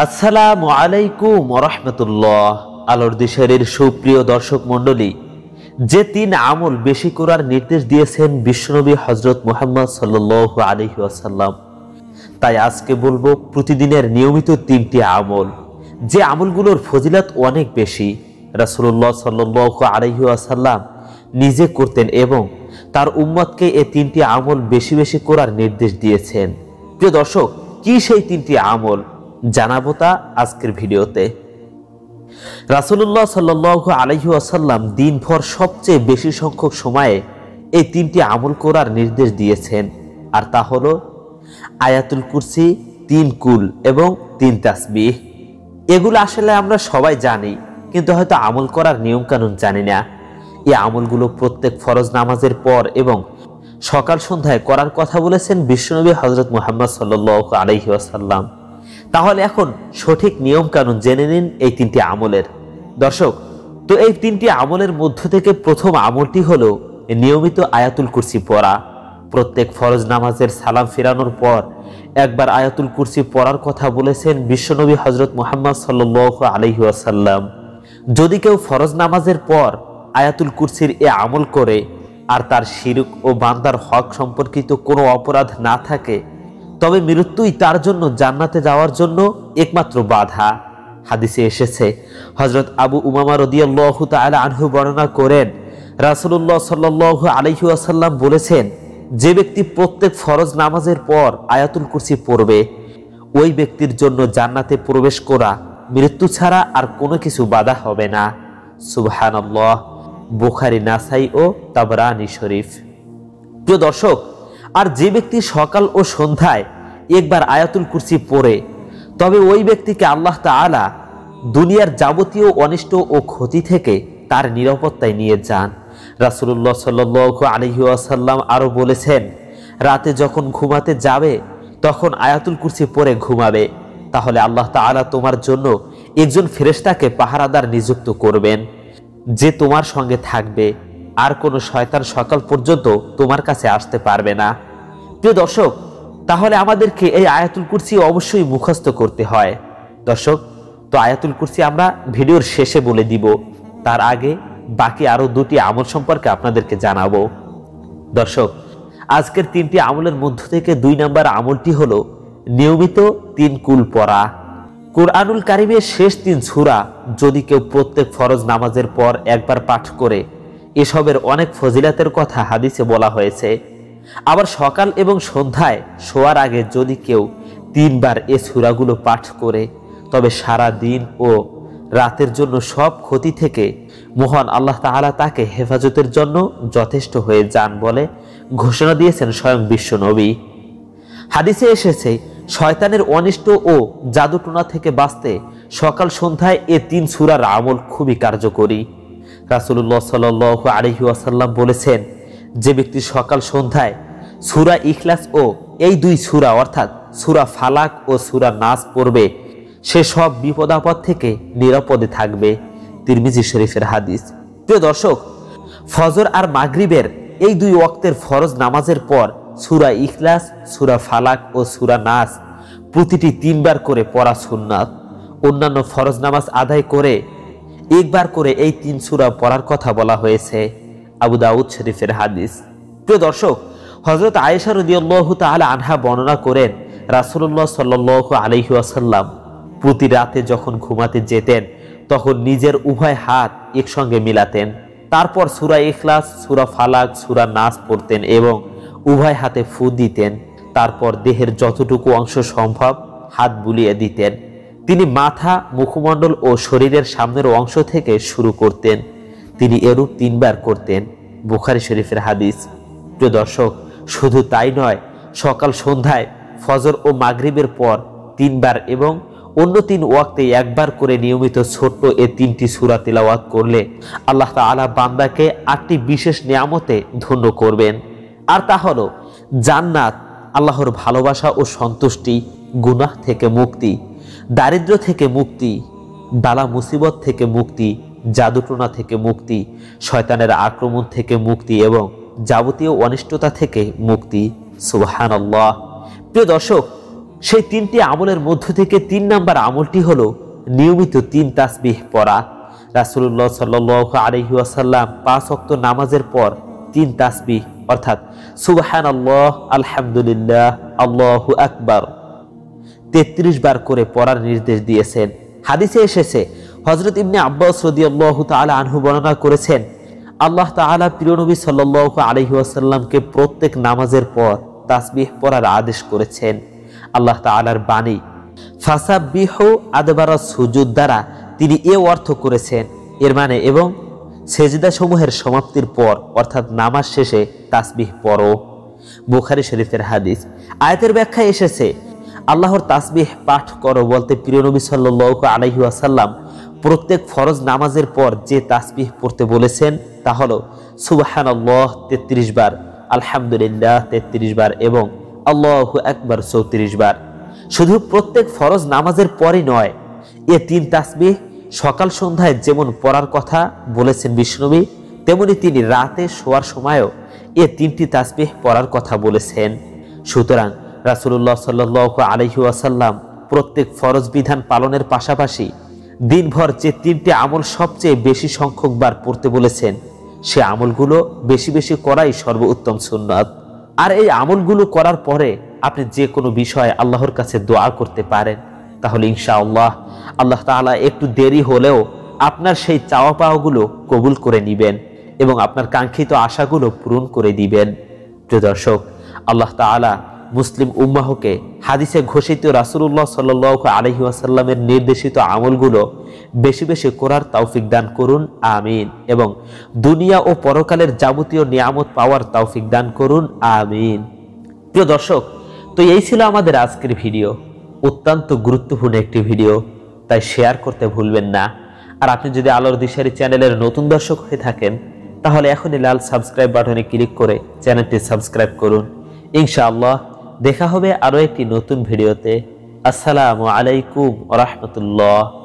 আসসালামু আলাইকুম রহমতুল্লাহ আলোর দিশারের সুপ্রিয় দর্শক মণ্ডলী যে তিন আমল বেশি করার নির্দেশ দিয়েছেন বিশ্বনবী হজরত মোহাম্মদ সাল্ল আলহি আসাল্লাম তাই আজকে বলবো প্রতিদিনের নিয়মিত তিনটি আমল যে আমলগুলোর ফজিলাত অনেক বেশি রাসুল্লাহ সাল্ল আলহি আসাল্লাম নিজে করতেন এবং তার উম্মতকে এ তিনটি আমল বেশি বেশি করার নির্দেশ দিয়েছেন প্রিয় দর্শক কি সেই তিনটি আমল জানাবো তা আজকের ভিডিওতে রাসুল্লাহ সাল্ল আলহি আসাল্লাম দিনভর সবচেয়ে বেশি সংখ্যক সময়ে এই তিনটি আমল করার নির্দেশ দিয়েছেন আর তা হল আয়াতুল কুরসি তিন কুল এবং তিন তাসবিহ এগুলো আসলে আমরা সবাই জানি কিন্তু হয়তো আমল করার নিয়মকানুন জানি না এই আমলগুলো প্রত্যেক ফরজ নামাজের পর এবং সকাল সন্ধ্যায় করার কথা বলেছেন বিশ্বনবী হজরত মোহাম্মদ সাল্লু আলহি আসাল্লাম তাহলে এখন সঠিক নিয়মকানুন জেনে নিন এই তিনটি আমলের দর্শক তো এই তিনটি আমলের মধ্য থেকে প্রথম আমলটি হলো নিয়মিত আয়াতুল কুরসি পড়া প্রত্যেক ফরজ নামাজের সালাম ফেরানোর পর একবার আয়াতুল কুরসি পড়ার কথা বলেছেন বিশ্বনবী হজরত মোহাম্মদ সাল্লু আলহিউসাল্লাম যদি কেউ ফরজ নামাজের পর আয়াতুল কুরসির এ আমল করে আর তার শিরুক ও বান্দার হক সম্পর্কিত কোনো অপরাধ না থাকে তবে মৃত্যুই তার জন্য জান্নাতে যাওয়ার জন্য একমাত্র বাধা হাদিসে এসেছে হজরত আবু উমামা রদিয়াল্লাহ তালা আনহু বর্ণনা করেন রাসুল্লাহ সাল্লু আলহি বলেছেন যে ব্যক্তি প্রত্যেক ফরজ নামাজের পর আয়াতুল কুরসি পড়বে ওই ব্যক্তির জন্য জান্নাতে প্রবেশ করা মৃত্যু ছাড়া আর কোনো কিছু বাধা হবে না সুবহানাল্লাহ বুখারি নাসাই ও তাবরানি শরীফ প্রিয় দর্শক আর যে ব্যক্তি সকাল ও সন্ধ্যায় একবার আয়াতুল কুরসি পড়ে তবে ওই ব্যক্তিকে আল্লাহ তালা দুনিয়ার যাবতীয় অনিষ্ট ও ক্ষতি থেকে তার নিরাপত্তায় নিয়ে যান রাসুল্লাহ সাল্লু আলহিউসাল্লাম আরও বলেছেন রাতে যখন ঘুমাতে যাবে তখন আয়াতুল কুরসি পরে ঘুমাবে তাহলে আল্লাহ তালা তোমার জন্য একজন ফেরেস্তাকে পাহারাদার নিযুক্ত করবেন যে তোমার সঙ্গে থাকবে আর কোনো শয়তান সকাল পর্যন্ত তোমার কাছে আসতে পারবে না প্রিয় দর্শক তাহলে আমাদেরকে এই আয়াতুল কুরসি অবশ্যই মুখস্থ করতে হয় দর্শক তো আয়াতুল কুরসি আমরা ভিডিওর শেষে বলে দিব তার আগে বাকি আরও দুটি আমল সম্পর্কে আপনাদেরকে জানাবো দর্শক আজকের তিনটি আমলের মধ্য থেকে দুই নম্বর আমলটি হলো নিয়মিত তিন কুল পড়া কোরআনুল কারিমের শেষ তিন ছুরা যদি কেউ প্রত্যেক ফরজ নামাজের পর একবার পাঠ করে এসবের অনেক ফজিলাতের কথা হাদিসে বলা হয়েছে আবার সকাল এবং সন্ধ্যায় শোয়ার আগে যদি কেউ তিনবার এ সুরাগুলো পাঠ করে তবে সারা দিন ও রাতের জন্য সব ক্ষতি থেকে মোহন আল্লাহ তাহালা তাকে হেফাজতের জন্য যথেষ্ট হয়ে যান বলে ঘোষণা দিয়েছেন স্বয়ং বিশ্বনবী হাদিসে এসেছে শয়তানের অনিষ্ট ও জাদুটোনা থেকে বাঁচতে সকাল সন্ধ্যায় এ তিন সুরার আমল খুবই কার্যকরী রাসুল্লাহ সাল আলহি আসাল্লাম বলেছেন যে ব্যক্তি সকাল সন্ধ্যায় সুরা ইখলাস ও এই দুই সুরা অর্থাৎ সুরা ফালাক ও সুরা নাস পড়বে সে সব বিপদাপদ থেকে নিরাপদে থাকবে তিরমিজি শরীফের হাদিস প্রিয় দর্শক ফজর আর মাগরিবের এই দুই অক্তের ফরজ নামাজের পর সুরা ইখলাস সুরা ফালাক ও সুরা নাস প্রতিটি তিনবার করে পড়া সুন্নাত অন্যান্য ফরজ নামাজ আদায় করে একবার করে এই তিন সুরা পড়ার কথা বলা হয়েছে আবু দাউদ শরীফের হাদিস প্রিয় দর্শক হজরত আয়েশা রদিয়াল্লাহ তাহলে আনহা বর্ণনা করেন রাসুল্লাহ সাল্লাহ আলহি প্রতি রাতে যখন ঘুমাতে যেতেন তখন নিজের উভয় হাত একসঙ্গে মিলাতেন তারপর সুরা ইখলাস সুরা ফালাক সুরা নাচ পড়তেন এবং উভয় হাতে ফু দিতেন তারপর দেহের যতটুকু অংশ সম্ভব হাত বুলিয়ে দিতেন তিনি মাথা মুখমণ্ডল ও শরীরের সামনের অংশ থেকে শুরু করতেন তিনি এরূপ তিনবার করতেন বুখারি শরীফের হাদিস প্রিয় দর্শক শুধু তাই নয় সকাল সন্ধ্যায় ফজর ও মাগরিবের পর তিনবার এবং অন্য তিন ওয়াক্তে একবার করে নিয়মিত ছোট্ট এ তিনটি সুরা তিলাওয়াত করলে আল্লাহ তালা বান্দাকে আটটি বিশেষ নিয়ামতে ধন্য করবেন আর তা হল জান্নাত আল্লাহর ভালোবাসা ও সন্তুষ্টি গুনাহ থেকে মুক্তি দারিদ্র থেকে মুক্তি বালা মুসিবত থেকে মুক্তি জাদুটোনা থেকে মুক্তি শয়তানের আক্রমণ থেকে মুক্তি এবং যাবতীয় অনিষ্টতা থেকে মুক্তি সুবাহান প্রিয় দর্শক সেই তিনটি আমলের মধ্য থেকে তিন নাম্বার আমলটি হলো নিয়মিত তিন তাসবিহ পড়া রাসুল্লাহ সাল্ল আলহিউসাল্লাম পাঁচ অক্ত নামাজের পর তিন তাসবিহ অর্থাৎ সুবাহান আল্লাহ আলহামদুলিল্লাহ আল্লাহ আকবর তেত্রিশ বার করে পড়ার নির্দেশ দিয়েছেন হাদিসে এসেছে হজরত ইবনে আব্বাস রদিয়াল্লাহ তালা আনহু বর্ণনা করেছেন আল্লাহ তালা প্রিয়নবী সাল্লাহ আলহিউসাল্লামকে প্রত্যেক নামাজের পর তাসবিহ পড়ার আদেশ করেছেন আল্লাহ তালার বাণী ফাসাবিহ আদবারা সুজুদ দ্বারা তিনি এ অর্থ করেছেন এর মানে এবং সমূহের সমাপ্তির পর অর্থাৎ নামাজ শেষে তাসবিহ পড়ো বুখারি শরীফের হাদিস আয়তের ব্যাখ্যা এসেছে আল্লাহর তাসবিহ পাঠ করো বলতে প্রিয় নবী সাল্লু আলাইহি আসাল্লাম প্রত্যেক ফরজ নামাজের পর যে তাসবিহ পড়তে বলেছেন তা হল সুবাহান আল্লাহ তেত্রিশ বার আলহামদুলিল্লাহ তেত্রিশ বার এবং আল্লাহ একবার চৌত্রিশ বার শুধু প্রত্যেক ফরজ নামাজের পরই নয় এ তিন তাসবিহ সকাল সন্ধ্যায় যেমন পড়ার কথা বলেছেন বিষ্ণুবী তেমনি তিনি রাতে শোয়ার সময়ও এ তিনটি তাসবিহ পড়ার কথা বলেছেন সুতরাং রাসুল্লাহ সাল্ল আলহি প্রত্যেক ফরজ বিধান পালনের পাশাপাশি দিনভর যে তিনটি আমল সবচেয়ে বেশি সংখ্যক বার পড়তে বলেছেন সে আমলগুলো বেশি বেশি করাই সর্বোত্তম সুন্নত আর এই আমলগুলো করার পরে আপনি যে কোনো বিষয়ে আল্লাহর কাছে দোয়া করতে পারেন তাহলে ইনশাআল্লাহ আল্লাহ তালা একটু দেরি হলেও আপনার সেই চাওয়া পাওয়াগুলো কবুল করে নিবেন এবং আপনার কাঙ্ক্ষিত আশাগুলো পূরণ করে দিবেন প্রিয় দর্শক আল্লাহ তালা মুসলিম উম্মাহকে হাদিসে ঘোষিত রাসুল্লাহ সাল্লাহ আলহিউসাল্লামের নির্দেশিত আমলগুলো বেশি বেশি করার তৌফিক দান করুন আমিন এবং দুনিয়া ও পরকালের যাবতীয় নিয়ামত পাওয়ার তৌফিক দান করুন আমিন প্রিয় দর্শক তো এই ছিল আমাদের আজকের ভিডিও অত্যন্ত গুরুত্বপূর্ণ একটি ভিডিও তাই শেয়ার করতে ভুলবেন না আর আপনি যদি আলোর দিশারি চ্যানেলের নতুন দর্শক হয়ে থাকেন তাহলে এখনই লাল সাবস্ক্রাইব বাটনে ক্লিক করে চ্যানেলটি সাবস্ক্রাইব করুন ইনশাআল্লাহ দেখা হবে আরও একটি নতুন ভিডিওতে আসসালামু আলাইকুম রহমতুল্লাহ